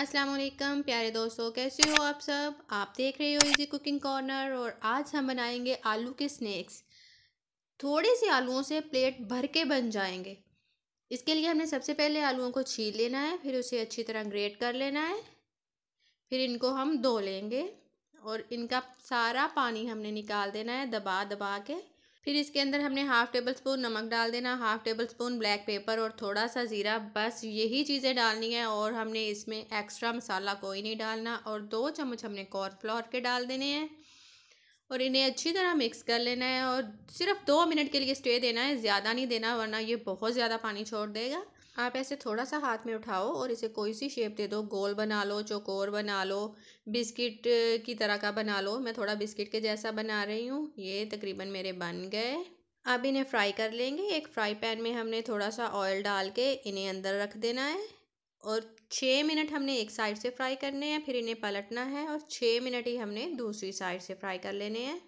अस्सलाम वालेकुम प्यारे दोस्तों कैसे हो आप सब आप देख रहे हो इजी कुकिंग कॉर्नर और आज हम बनाएंगे आलू के स्नैक्स थोड़े से आलूओं से प्लेट भर के बन जाएंगे इसके लिए हमने सबसे पहले आलूओं को छील लेना है फिर उसे अच्छी तरह ग्रेट कर लेना है फिर इनको हम धो लेंगे और इनका सारा पानी हमने निकाल देना है दबा दबा के फिर इसके अंदर हमने हाफ़ टेबल स्पून नमक डाल देना half table spoon black pepper और थोड़ा सा ज़ीरा बस यही चीज़ें डालनी है और हमने इसमें एक्स्ट्रा मसाला कोई नहीं डालना और दो चम्मच हमने कॉर्नफ्लावर के डाल देने हैं और इन्हें अच्छी तरह मिक्स कर लेना है और सिर्फ दो मिनट के लिए स्टे देना है ज़्यादा नहीं देना वरना ये बहुत ज़्यादा पानी छोड़ देगा आप ऐसे थोड़ा सा हाथ में उठाओ और इसे कोई सी शेप दे दो गोल बना लो चौकोर बना लो बिस्किट की तरह का बना लो मैं थोड़ा बिस्किट के जैसा बना रही हूँ ये तकरीबन मेरे बन गए अब इन्हें फ्राई कर लेंगे एक फ्राई पैन में हमने थोड़ा सा ऑयल डाल के इन्हें अंदर रख देना है और छः मिनट हमने एक साइड से फ्राई करने हैं फिर इन्हें पलटना है और छः मिनट ही हमने दूसरी साइड से फ्राई कर लेने हैं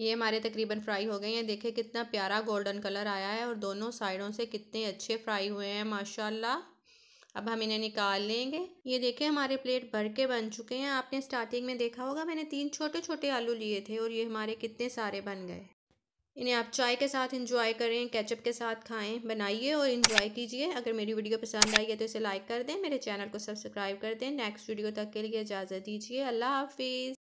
ये हमारे तकरीबन फ्राई हो गए हैं देखिए कितना प्यारा गोल्डन कलर आया है और दोनों साइडों से कितने अच्छे फ्राई हुए हैं माशाल्लाह अब हम इन्हें निकाल लेंगे ये देखें हमारे प्लेट भर के बन चुके हैं आपने स्टार्टिंग में देखा होगा मैंने तीन छोटे छोटे आलू लिए थे और ये हमारे कितने सारे बन गए इन्हें आप चाय के साथ इंजॉय करें केचप के साथ खाएं बनाइए और इंजॉय कीजिए अगर मेरी वीडियो पसंद आई है तो इसे लाइक कर दें मेरे चैनल को सब्सक्राइब कर दें नेक्स्ट वीडियो तक के लिए इजाज़त दीजिए अल्लाह हाफिज़